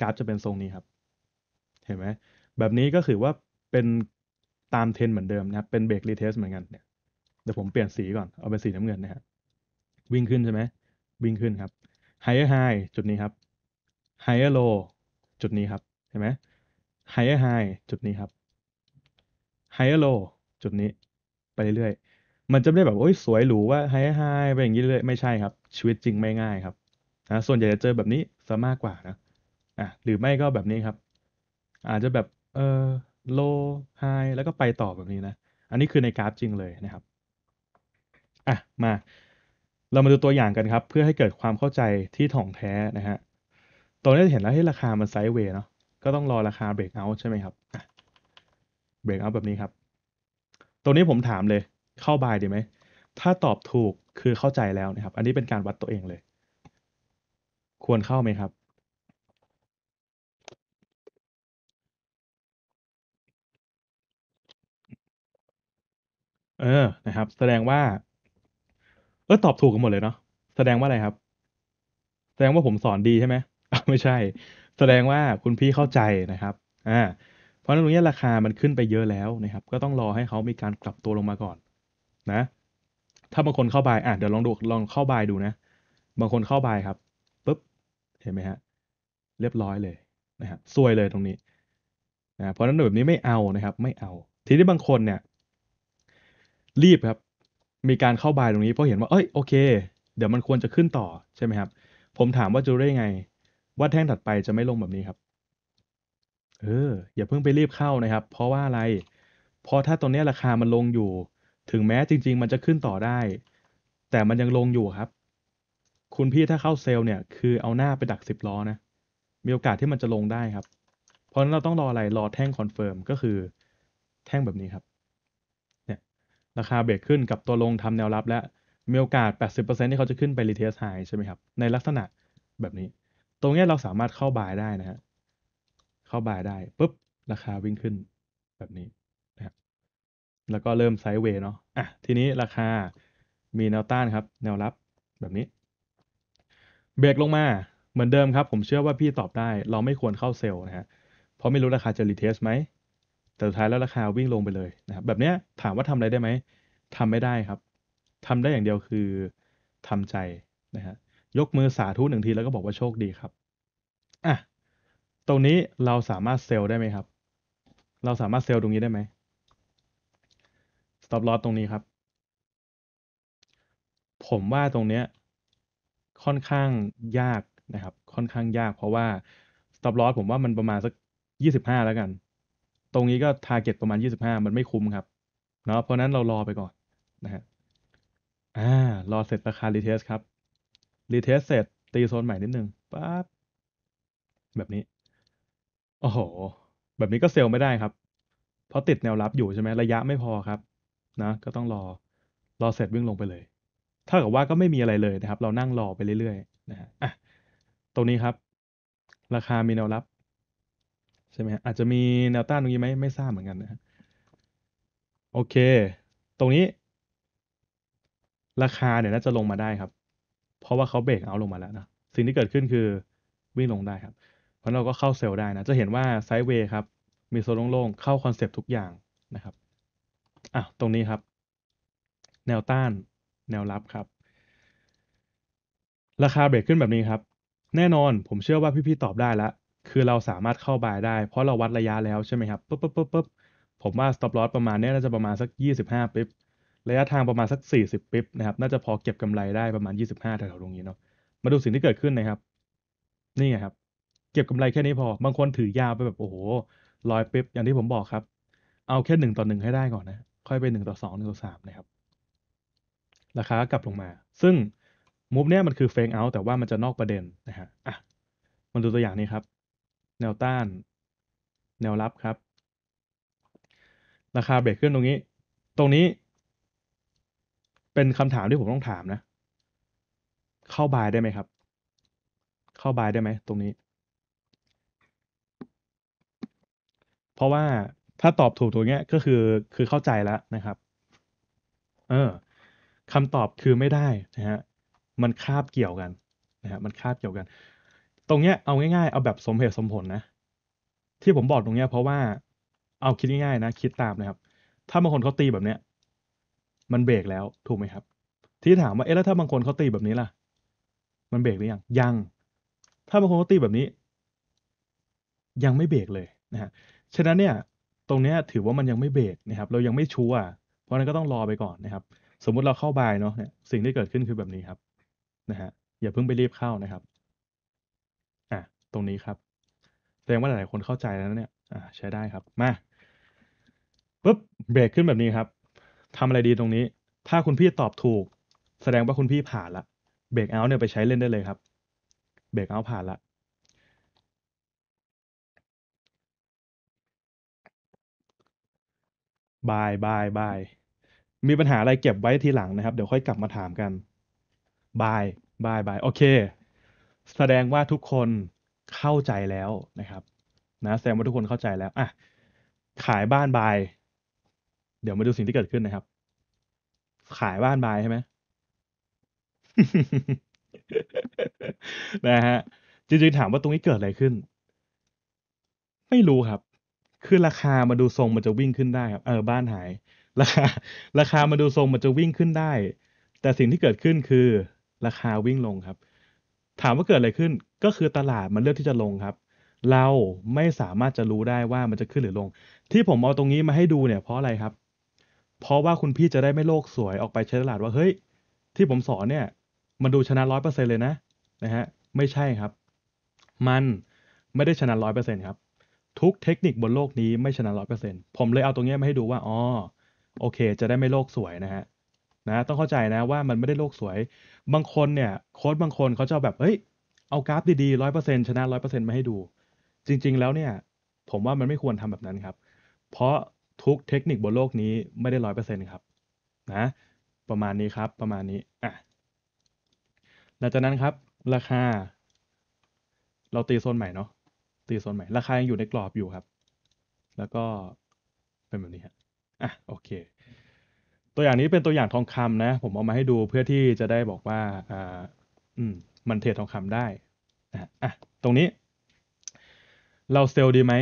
กราฟจะเป็นทรงนี้ครับ เห็นไหมแบบนี้ก็คือว่าเป็นตามเทรนเหมือนเดิมนะครับ เป็นเบรกรีเทสเหมือนกันเนี่ยเดี๋ยวผมเปลี่ยนสีก่อน เอาเป็นสีน้ำเงินนะครับ วิ่งขึ้นใช่ไหม วิ่งขึ้นครับ higher high จุดนี้ครับ higher low จุดนี้ครับ เห็นไหม higher high จุดนี้ครับ higher low จุดนี้ ไปเรื่อยๆ มันจะไม่ได้แบบ โอ้ยสวยหรูว่า higher high ไปอย่างนี้เรื่อยไม่ใช่ครับ ชีวิตจริงไม่ง่ายครับนะส่วนใหญ่จะเจอแบบนี้ซะมากกว่านะอ่ะหรือไม่ก็แบบนี้ครับ อาจจะแบบเออ low high แล้วก็ไปต่อแบบนี้นะ อันนี้คือในกราฟจริงเลยนะครับ อ่ะ มา เรามาดูตัวอย่างกันครับ เพื่อให้เกิดความเข้าใจที่ถ่องแท้นะฮะ ตัวนี้จะเห็นแล้วให้ราคามันไซด์เวย์เนาะก็ต้องรอราคาเบรกเอาใช่ไหมครับอ่ะเบรกเอาแบบนี้ครับตรงนี้ผมถามเลย เข้าบายดีไหม ถ้าตอบถูกคือเข้าใจแล้วนะครับ อันนี้เป็นการวัดตัวเองเลย ควรเข้าไหมครับเออ นะครับ แสดงว่า เออตอบถูกกันหมดเลยเนาะ แสดงว่าอะไรครับ แสดงว่าผมสอนดีใช่ไหมไม่ใช่ แสดงว่าคุณพี่เข้าใจนะครับ อ่า เพราะนั้นตรงนี้ราคา มันขึ้นไปเยอะแล้วนะครับ ก็ต้องรอให้เขามีการกลับตัวลงมาก่อน นะ ถ้าบางคนเข้าบายอ่ะ เดี๋ยวลองดู ลองเข้าบายดูนะ บางคนเข้าบายครับปุ๊บ เห็นไหมฮะ เรียบร้อยเลยนะฮะซวยเลยตรงนี้นะ เพราะนั้นแบบนี้ไม่เอานะครับ ไม่เอา ทีนี้บางคนเนี่ยรีบครับ มีการเข้าบายตรงนี้ เพราะเห็นว่า เอ้ยโอเค เดี๋ยวมันควรจะขึ้นต่อใช่ไหมครับ ผมถามว่าจูเร่ไง ว่าแท่งถัดไปจะไม่ลงแบบนี้ครับ เอออย่าเพิ่งไปรีบเข้านะครับ เพราะว่าอะไร เพราะถ้าตอนนี้ราคามันลงอยู่ ถึงแม้จริง ๆ มันจะขึ้นต่อได้ แต่มันยังลงอยู่ครับ คุณพี่ถ้าเข้าเซลล์เนี่ยคือเอาหน้าไปดักสิบล้อนะ มีโอกาสที่มันจะลงได้ครับ เพราะนั้นเราต้องรออะไรรอแท่งคอนเฟิร์มก็คือ แท่งแบบนี้ครับราคาเบรกขึ้นกับตัวลงทำแนวรับและมีโอกาส 80%ที่เขาจะขึ้นไปรีเทสไฮใช่ไหมครับ ในลักษณะแบบนี้ ตรงนี้เราสามารถเข้าบายได้นะฮะเข้าบายได้ปุ๊บราคาวิ่งขึ้นแบบนี้นะแล้วก็เริ่มไซด์เวย์เนาะอ่ะทีนี้ราคามีแนวต้านครับ แนวรับแบบนี้ เบรกลงมาเหมือนเดิมครับ ผมเชื่อว่าพี่ตอบได้ เราไม่ควรเข้าเซลล์นะฮะเพราะไม่รู้ราคาจะรีเทสไหมแต่สุดท้ายแล้วราคาวิ่งลงไปเลยนะครับแบบเนี้ยถามว่าทำอะไรได้ไหมทำไม่ได้ครับ ทำได้อย่างเดียวคือ ทำใจนะฮะยกมือสาธุหนึ่งทีแล้วก็บอกว่าโชคดีครับอ่ะตรงนี้เราสามารถเซลล์ได้ไหมครับ เราสามารถเซลล์ตรงนี้ได้ไหม stop loss ตรงนี้ครับ ผมว่าตรงเนี้ยค่อนข้างยากนะครับ ค่อนข้างยาก เพราะว่า stop loss ผมว่ามันประมาณสัก25แล้วกันตรงนี้ก็ร์เก็ตประมาณ 25 มันไม่คุ้มครับ เนาะ เพราะนั้นเรารอไปก่อนนะฮะ อ่า รอเสร็จราคารีเทสครับ รีเทสเสร็จ ตีโซนใหม่นิดนึง ปั๊บแบบนี้ โอ้โห แบบนี้ก็เซลล์ไม่ได้ครับ เพราะติดแนวรับอยู่ใช่ไหมระยะไม่พอครับ นะ ก็ต้องรอ รอเสร็จวิ่งลงไปเลย ถ้ากับว่าก็ไม่มีอะไรเลยนะครับ เรานั่งรอไปเรื่อยๆนะฮะอ่ะตรงนี้ครับ ราคามีแนวรับใช่ไหมฮะอาจจะมีแนวต้านตรงนี้ไหมไม่ทราบเหมือนกันนะฮะโอเค ตรงนี้ ราคาเนี่ยน่าจะลงมาได้ครับ เพราะว่าเขาเบรกเอาลงมาแล้วนะ สิ่งที่เกิดขึ้นคือวิ่งลงได้ครับ เพราะเราก็เข้าเซลล์ได้นะ จะเห็นว่าไซด์เวย์ครับ มีโซนโล่งๆเข้าคอนเซปต์ทุกอย่างนะครับอ่ะตรงนี้ครับ แนวต้านแนวรับครับ ราคาเบรกขึ้นแบบนี้ครับ แน่นอนผมเชื่อว่าพี่ๆตอบได้แล้วคือเราสามารถเข้าบายได้เพราะเราวัดระยะแล้วใช่ไหมครับปุ๊บปุ๊บปุ๊บปุ๊บผมว่าสต็อปลอสประมาณนี้น่าจะประมาณสัก 25ปิ๊บระยะทางประมาณสัก 40ปิ๊บนะครับน่าจะพอเก็บกำไรได้ประมาณ 25 แถวๆตรงนี้เนาะมาดูสิ่งที่เกิดขึ้นนะครับ นี่ไงครับเก็บกำไรแค่นี้พอบางคน ถือยาวไปแบบโอ้โหลอยปิ๊บอย่างที่ผมบอกครับ เอาแค่หนึ่งต่อหนึ่งให้ได้ก่อนนะค่อยไปหนึ่งต่อสองหนึ่งต่อสามนะครับราคากลับลงมา ซึ่งมูฟเนี่ยมันคือเฟงเอาแต่ว่ามันจะนอกประเด็นนะฮะอ่ะมาดูตัวอย่างนี้ครับแนวต้าน แนวรับครับ ราคาเบรกขึ้นตรงนี้ ตรงนี้ เป็นคำถามที่ผมต้องถามนะ เข้าบายได้ไหมครับ เข้าบายได้ไหมตรงนี้ เพราะว่าถ้าตอบถูกตัวเนี้ย ก็คือคือเข้าใจแล้วนะครับ เออคำตอบคือไม่ได้นะฮะ มันคาบเกี่ยวกันนะฮะ มันคาบเกี่ยวกันตรงเนี้ยเอาง่ายๆ เอาแบบสมเหตุสมผลนะ ที่ผมบอกตรงเนี้ยเพราะว่า เอาคิดง่ายๆ นะ คิดตามนะครับ ถ้าบางคนเขาตีแบบเนี้ย มันเบรกแล้วถูกไหมครับ ที่ถามว่าเอ๊ะแล้วถ้าบางคนเขาตีแบบนี้ล่ะ มันเบรกหรือยังยัง ถ้าบางคนเขาตีแบบนี้ ยังไม่เบรกเลยนะฮะฉะนั้นเนี่ย ตรงเนี้ยถือว่ามันยังไม่เบรกนะครับ เรายังไม่ชัวร์เพราะนั้นก็ต้องรอไปก่อนนะครับ สมมุติเราเข้าบายเนาะเนี่ยสิ่งที่เกิดขึ้นคือแบบนี้ครับนะฮะอย่าเพิ่งไปรีบเข้านะครับตรงนี้ครับ แสดงว่าหลายๆคนเข้าใจแล้วเนี่ยใช้ได้ครับมาปุ๊บ เบรกขึ้นแบบนี้ครับ ทำอะไรดีตรงนี้ ถ้าคุณพี่ตอบถูก แสดงว่าคุณพี่ผ่านละเบรกเอาเนี่ยไปใช้เล่นได้เลยครับ เบรกเอาผ่านละบายบายบายมีปัญหาอะไรเก็บไว้ทีหลังนะครับ เดี๋ยวค่อยกลับมาถามกันบายบายบายโอเค แสดงว่าทุกคนเข้าใจแล้วนะครับนะแสดงว่าทุกคนเข้าใจแล้ว อ่ะ ขายบ้านบาย เดี๋ยวมาดูสิ่งที่เกิดขึ้นนะครับ ขายบ้านบายใช่ไหมนะฮะ จริงๆถามว่าตรงนี้เกิดอะไรขึ้น ไม่รู้ครับคือราคามาดูทรงมันจะวิ่งขึ้นได้ครับเออบ้านหาย ราคาราคามาดูทรงมันจะวิ่งขึ้นได้ แต่สิ่งที่เกิดขึ้นคือราคาวิ่งลงครับถามว่าเกิดอะไรขึ้นก็คือตลาดมันเลือกที่จะลงครับ เราไม่สามารถจะรู้ได้ว่ามันจะขึ้นหรือลง ที่ผมเอาตรงนี้มาให้ดูเนี่ยเพราะอะไรครับ เพราะว่าคุณพี่จะได้ไม่โลกสวยออกไปใช้ตลาดว่า เฮ้ย ที่ผมสอนเนี่ย มันดูชนะร้อยเปอร์เซ็นเลยนะนะฮะไม่ใช่ครับ มันไม่ได้ชนะร้อยเปอร์เซ็นครับทุกเทคนิคบนโลกนี้ไม่ชนะร้อยเปอร์เซ็นผมเลยเอาตรงนี้มาให้ดูว่าอ๋อโอเค จะได้ไม่โลกสวยนะฮะนะต้องเข้าใจนะว่ามันไม่ได้โลกสวยบางคนเนี่ยโค้ดบางคนเขาจะแบบเฮ้ยเอากราฟ ดีๆร้อยเปอร์เซ็นชนะร้อยเปอร์เซ็นมา ให้ดู จริงๆแล้วเนี่ยผมว่ามันไม่ควรทำแบบนั้นครับ เพราะทุกเทคนิคบนโลกนี้ไม่ได้ร้อยเปอร์เซ็นครับนะประมาณนี้ครับประมาณนี้อ่ะหลังจากนั้นครับ ราคาเราตีโซนใหม่เนาะตีโซนใหม่ราคายังอยู่ในกรอบอยู่ครับ แล้วก็เป็นแบบนี้ับอ่ะโอเคตัวอย่างนี้เป็นตัวอย่างทองคำนะ ผมเอามาให้ดูเพื่อที่จะได้บอกว่าอ่าอืมมันเทรดทองคำได้นะอ่ะตรงนี้ เราเซลล์ดีไหม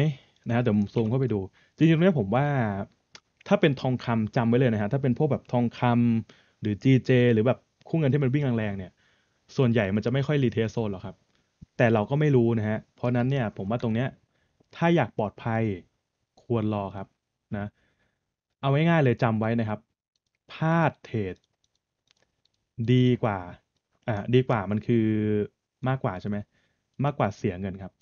นะเดี๋ยวผมซูมเข้าไปดู จริงๆตรงนี้ผมว่า ถ้าเป็นทองคำจำไว้เลยนะฮะถ้าเป็นพวกแบบทองคำหรือ GJ หรือแบบคู่เงินที่มันวิ่งแรงๆเนี่ย ส่วนใหญ่มันจะไม่ค่อยรีเทสโซนหรอกครับ แต่เราก็ไม่รู้นะฮะเพราะนั้นเนี่ยผมว่าตรงเนี้ยถ้าอยากปลอดภัยควรรอครับนะ เอาง่ายๆเลยจำไว้นะครับพาดเทรดดีกว่าอ่าดีกว่ามันคือมากกว่าใช่ไหมมากกว่าเสียเงินครับ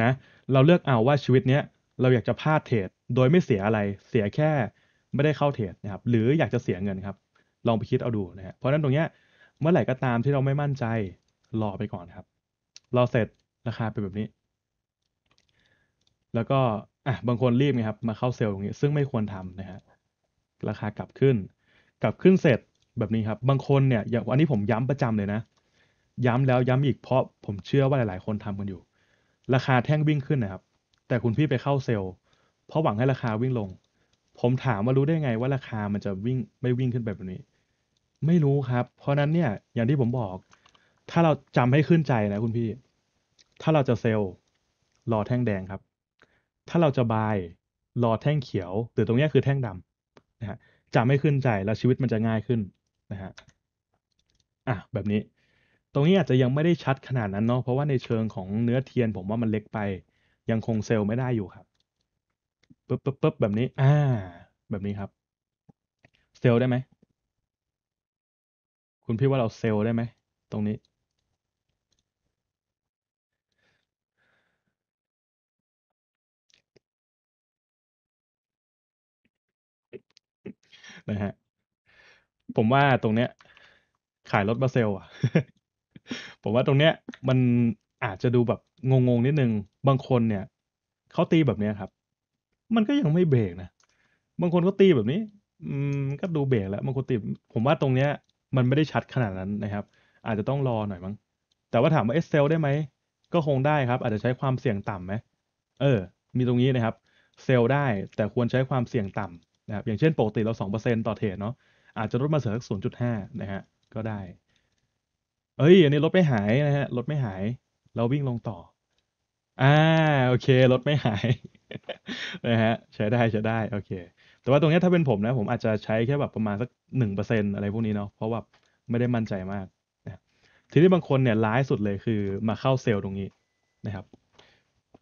นะเราเลือกเอาว่าชีวิตเนี้ยเราอยากจะพาดเทรดโดยไม่เสียอะไรเสียแค่ไม่ได้เข้าเทรดนะครับหรืออยากจะเสียเงินครับ ลองไปคิดเอาดูนะฮะเพราะนั้นตรงเนี้ยเมื่อไหร่ก็ตามที่เราไม่มั่นใจรอไปก่อนครับ รอเสร็จราคาเป็นแบบนี้ แล้วก็อ่ะบางคนรีบไงครับมาเข้าเซลล์ตรงนี้ ซึ่งไม่ควรทำนะฮะราคากลับขึ้น กลับขึ้นเสร็จแบบนี้ครับ บางคนเนี่ยอย่างอันนี้ผมย้ำประจำเลยนะ ย้ำแล้วย้ำอีกเพราะผมเชื่อว่าหลาย ๆ คนทำกันอยู่ ราคาแท่งวิ่งขึ้นนะครับ แต่คุณพี่ไปเข้าเซลล์เพราะหวังให้ราคาวิ่งลง ผมถามว่ารู้ได้ไงว่าราคามันจะวิ่งไม่วิ่งขึ้นแบบนี้ ไม่รู้ครับ เพราะนั้นเนี่ย อย่างที่ผมบอก ถ้าเราจำให้ขึ้นใจนะคุณพี่ ถ้าเราจะเซลล์รอแท่งแดงครับ ถ้าเราจะบาย รอแท่งเขียว หรือตรงนี้คือแท่งดำะฮะจะไม่ขึ้นใจแล้วชีวิตมันจะง่ายขึ้นนะฮะอ่ะแบบนี้ ตรงนี้อาจจะยังไม่ได้ชัดขนาดนั้นเนาะเพราะว่าในเชิงของเนื้อเทียนผมว่ามันเล็กไป ยังคงเซลล์ไม่ได้อยู่ครับปึ๊บปึ๊บปึ๊บแบบนี้อ่า แบบนี้ครับ เซลล์ได้ไหม คุณพี่ว่าเราเซลล์ได้ไหมตรงนี้นะฮะผมว่าตรงเนี้ย ขายรถบาเซลอะผมว่าตรงเนี้ย มันอาจจะดูแบบ งงๆนิดนึงบางคนเนี่ยเขาตีแบบเนี้ยครับ มันก็ยังไม่เบรกนะ บางคนก็ตีแบบนี้ อืมก็ดูเบรกแล้วบางคนตีผมว่าตรงเนี้ย มันไม่ได้ชัดขนาดนั้นนะครับ อาจจะต้องรอหน่อยมั้ง แต่ว่าถามว่าเอสเซล ได้ไหมก็คงได้ครับอาจจะใช้ความเสี่ยงต่ำไหมเออ มีตรงนี้นะครับ เซลได้แต่ควรใช้ความเสี่ยงต่นะครับอย่างเช่น ปกติเรา 2%ต่อเทรดเนาะอาจจะลดมาเสือกูนย์นะฮะก็ได้ เอ้ยอันนี้ลดไม่หายนะฮะลดไม่หาย เราวิ่งลงต่อ อ่าโอเค ลดไม่หายนะฮะใช้ได้ ใช้ได้โอเค แต่ว่าตรงนี้ถ้าเป็นผมนะผมอาจจะใช้แค่แบบประมาณสัก 1%อะไรพวกนี้เนาะเพราะว่าไม่ได้มั่นใจมากนะทีนี้บางคนเนี่ยร้ายสุดเลยคือมาเข้าเซลล์ตรงนี้นะครับ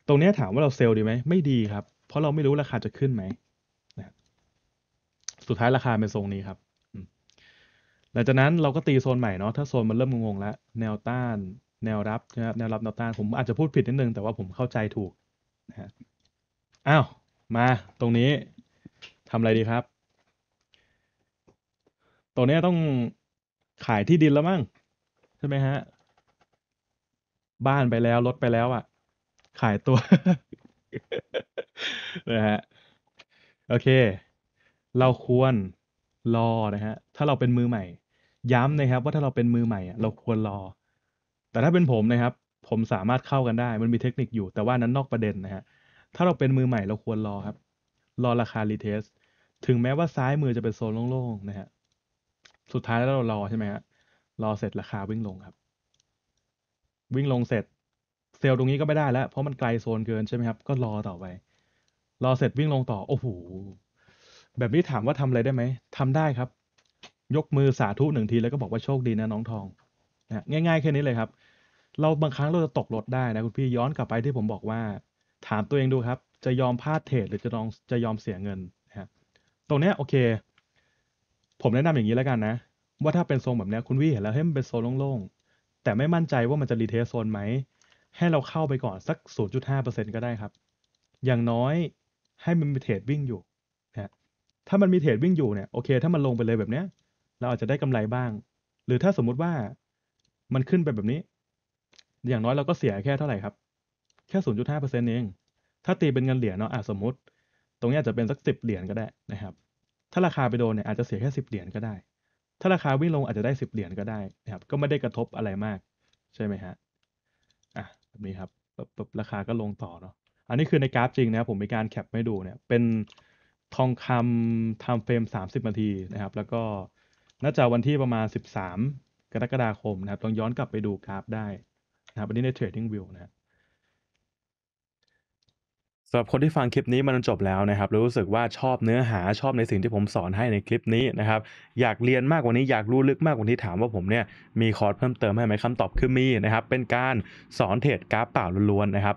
ตรงนี้ถามว่าเราเซลล์ดีไหมไม่ดีครับ เพราะเราไม่รู้ราคาจะขึ้นไหมสุดท้ายราคาเป็นทรงนี้ครับ หลังจากนั้นเราก็ตีโซนใหม่เนาะ ถ้าโซนมันเริ่มงงแล้ว แนวต้าน แนวรับนะครับ แนวรับแนวต้าน ผมอาจจะพูดผิดนิดนึง แต่ว่าผมเข้าใจถูกนะฮะ อ้าว มาตรงนี้ทำอะไรดีครับตรงนี้ต้องขายที่ดินแล้วมั้งใช่ไหมฮะ บ้านไปแล้วรถไปแล้วอะ่ะ ขายตัวนะฮะ โอเคเราควรรอนะฮะ ถ้าเราเป็นมือใหม่ ย้ำนะครับ ว่าถ้าเราเป็นมือใหม่อะเราควรรอ แต่ถ้าเป็นผมนะครับ ผมสามารถเข้ากันได้มันมีเทคนิคอยู่ แต่ว่านั้นนอกประเด็นนะฮะ ถ้าเราเป็นมือใหม่ เราควรรอครับ รอราคารีเทส ถึงแม้ว่าซ้ายมือจะเป็นโซนโล่งๆนะฮะ สุดท้ายแล้วเรารอใช่ไหมฮะ รอเสร็จราคาวิ่งลงครับ วิ่งลงเสร็จเซลล์ตรงนี้ก็ไม่ได้แล้วเพราะมันไกลโซนเกินใช่ไหมครับ ก็รอต่อไป รอเสร็จวิ่งลงต่อ โอ้โหแบบนี้ถามว่าทำอะไรได้ไหม ทำได้ครับ ยกมือสาธุหนึ่งที แล้วก็บอกว่าโชคดีนะน้องทองนะง่ายๆแค่นี้เลยครับ เราบางครั้งเราจะตกรถได้นะคุณพี่ย้อนกลับไปที่ผมบอกว่าถามตัวเองดูครับ จะยอมพลาดเทรดหรือจะลองจะยอมเสียเงินนะตรงเนี้ยโอเค ผมแนะนำอย่างนี้แล้วกันนะ ว่าถ้าเป็นโซนแบบนี้คุณวิ่เห็นแล้วเฮ้มันเป็นโซนโล่งๆ แต่ไม่มั่นใจว่ามันจะรีเทสโซนไหมให้เราเข้าไปก่อนสัก 0.5%ก็ได้ครับ อย่างน้อยให้มันมีเทรดวิ่งอยู่นะถ้ามันมีเทรดวิ่งอยู่เนี่ยโอเคถ้ามันลงไปเลยแบบเนี้ยเราอาจจะได้กำไรบ้าง หรือถ้าสมมุติว่ามันขึ้นไปแบบนี้ อย่างน้อยเราก็เสียแค่เท่าไหร่ครับแค่ศูนย์จุดห้าเปอร์เซ็นต์เองถ้าตีเป็นเงินเหรียญเนาะอ่ะสมมติ ตรงนี้อาจจะเป็นสักสิบเหรียญก็ได้นะครับ ถ้าราคาไปโดนเนี่ยอาจจะเสียแค่สิบเหรียญก็ได้ ถ้าราคาวิ่งลงอาจจะได้สิบเหรียญก็ได้นะครับ ก็ไม่ได้กระทบอะไรมาก ใช่ไหมฮะอ่ะแบบนี้ครับบราคาก็ลงต่อเนาะอันนี้คือในกราฟจริงนะครับผมมีการแคปให้ดูเนี่ยเป็นทองคำไทม์เฟรม 30 นาทีนะครับ แล้วก็น่าจะวันที่ประมาณ 13 กรกฎาคมนะครับลองย้อนกลับไปดูกราฟได้นะครับ วันนี้ใน Trading View นะสำหรับคนที่ฟังคลิปนี้มันจบแล้วนะครับ รู้สึกว่าชอบเนื้อหา ชอบในสิ่งที่ผมสอนให้ในคลิปนี้นะครับ อยากเรียนมากกว่านี้ อยากรู้ลึกมากกว่านี้ถามว่าผมเนี่ยมีคอร์ส เพิ่มเติมให้ไหมคำตอบคือมีนะครับ เป็นการสอนเทรดกราฟเปล่าล้วนๆนะครับ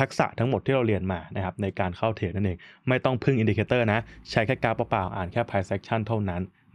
ทักษะทั้งหมดที่เราเรียนมานะครับในการเข้าเทรดนั่นเอง ไม่ต้องพึ่งอินดิเคเตอร์นะ ใช้แค่กราฟเปล่าอ่านแค่ไพ่เซ็กชันเท่านั้น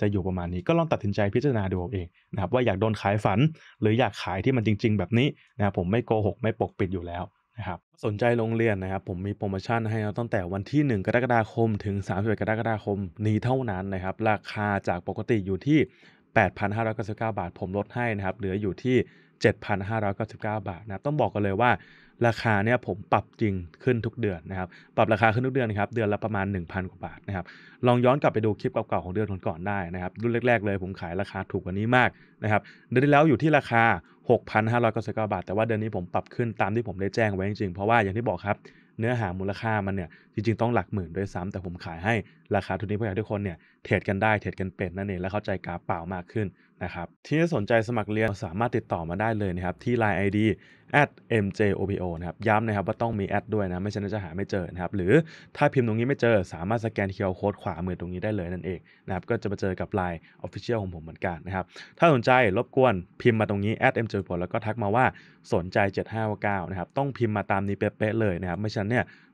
จะอยู่ประมาณนี้ก็ลองตัดสินใจพิจารณาดูเองนะครับว่าอยากโดนขายฝันหรืออยากขายที่มันจริงๆ แบบนี้นะครับผมไม่โกหก ไม่ปกปิดอยู่แล้วนะครับสนใจโรงเรียนนะครับ ผมมีโปรโมชั่นให้ตั้งแต่วันที่ 1 กรกฎาคมถึง31กรกฎาคม นี้เท่านั้นนะครับ ราคาจากปกติอยู่ที่ 8,599บาทผมลดให้นะครับเหลืออยู่ที่7,599 บาทนะครับต้องบอกกันเลยว่าราคาเนี่ยผมปรับจริงขึ้นทุกเดือนนะครับปรับราคาขึ้นทุกเดือนนะครับเดือนละประมาณ 1,000กว่าบาทนะครับลองย้อนกลับไปดูคลิปเก่าๆของเดือนก่อนๆได้นะครับรุ่นแรกๆ เลยผมขายราคาถูกกว่านี้มากนะครับเดือนที่แล้วอยู่ที่ราคา 6,599บาท แต่ว่าเดือนนี้ผมปรับขึ้นตามที่ผมได้แจ้งไว้จริงๆเพราะว่าอย่างที่บอกครับเนื้อหามูลค่ามันเนี่ยจริง ๆต้องหลักหมื่นด้วยซ้ำแต่ผมขายให้ราคาทุนนี้เพื่อให้ทุกคนเนี่ยเทรดกันได้เทรดกันเป็นนั่นเองและเข้าใจกราฟเปล่ามากขึ้นนะครับที่สนใจสมัครเรียน สามารถติดต่อมาได้เลยนะครับที่ Line ID at mjopo นะครับย้ำนะครับว่าต้องมีแอดด้วยนะไม่ฉะนั้นจะหาไม่เจอนะครับหรือถ้าพิมพ์ตรงนี้ไม่เจอสามารถสแกนเคอร์โค้ดขวามือตรงนี้ได้เลยนั่นเองนะครับก็จะมาเจอกับ Line Official ของผมเหมือนกันนะครับถ้าสนใจรบกวนพิมพ์มาตรงนี้ at mjopo แล้วก็ทักมาว่าสนใจ 7 5 9นะครับต้องพิมพ์มาตามนี้เป๊ะๆเลยนะครับไม่ฉะนั้นเนี่ย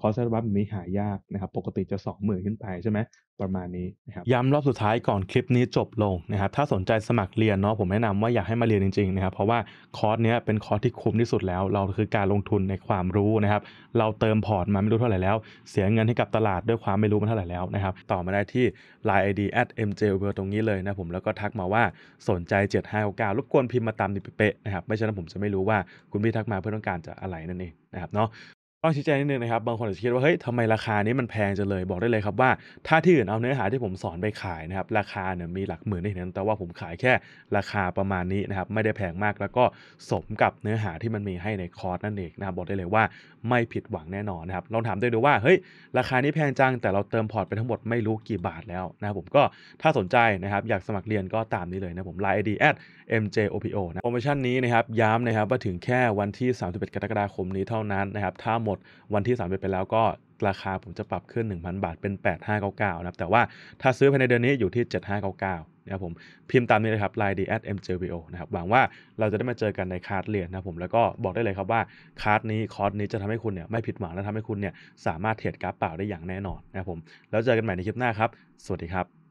คอร์สบัฟแบฟนี้หายากนะครับ ปกติจะ 20,000ขึ้นไปใช่ไหมประมาณนี้นะครับ ย้ำรอบสุดท้ายก่อนคลิปนี้จบลงนะครับ ถ้าสนใจสมัครเรียน เนาะ ผมแนะนำว่าอยากให้มาเรียนจริงๆนะครับ เพราะว่าคอร์สเนี้ยเป็นคอร์สที่คุ้มที่สุดแล้ว เราคือการลงทุนในความรู้นะครับ เราเติมพอร์ตมาไม่รู้เท่าไหร่แล้ว เสียเงินให้กับตลาดด้วยความไม่รู้มาเท่าไหร่แล้วนะครับ ต่อมาได้ที่ Line ID at m j w e r ตรงนี้เลยนะผม แล้วก็ทักมาว่าสนใจ7 5ห9รบกวนพิมพ์มาตามนี้เป๊ะนะครับ ไม่เช่นนั้นผมจะไม่รู้ว่าคุณพี่ทักมาเพื่อต้องการจะอะไรนั่นเองนะครับเนาะต้องชี้แจงนิดนึงนะครับ บางคนอาจจะคิดว่า เฮ้ยทำไมราคานี้มันแพงจังเลย บอกได้เลยครับว่า ถ้าที่อื่นเอาเนื้อหาที่ผมสอนไปขายนะครับ ราคาเนี่ยมีหลักหมื่นได้เห็นแต่ว่าผมขายแค่ราคาประมาณนี้นะครับ ไม่ได้แพงมาก แล้วก็สมกับเนื้อหาที่มันมีให้ในคอร์สนั่นเองนะครับ บอกได้เลยว่าไม่ผิดหวังแน่นอนนะครับลองถามด้วยดูว่า เฮ้ย ราคานี้แพงจัง แต่เราเติมพอร์ตไปทั้งหมดไม่รู้กี่บาทแล้วนะครับ ผมก็ถ้าสนใจนะครับ อยากสมัครเรียนก็ตามนี้เลยนะผมไลน์ีแอด mjopo นะ โปรโมชั่นนี้นะครับ ย้ำนะครับว่าถึงแค่วันที่ 31กรกฎาคมนี้เท่านั้นนะครับ ถ้าหมดวันที่31ไปแล้วก็ราคาผมจะปรับขึ้น1,000 บาทเป็น8599นะครับแต่ว่าถ้าซื้อภายในเดือนนี้อยู่ที่ 7599นะครับผมพิมพ์ตามนี้เลยครับ line d at mjbo นะครับหวังว่าเราจะได้มาเจอกันในคาร์ดเรียนนะผมแล้วก็บอกได้เลยครับว่าคาร์ดนี้คอร์สนี้จะทำให้คุณเนี่ยไม่ผิดหวังและทำให้คุณเนี่ยสามารถเทรดกราฟเปล่าได้อย่างแน่นอนนะครับผมแล้วเจอกันใหม่ในคลิปหน้าครับ สวัสดีครับ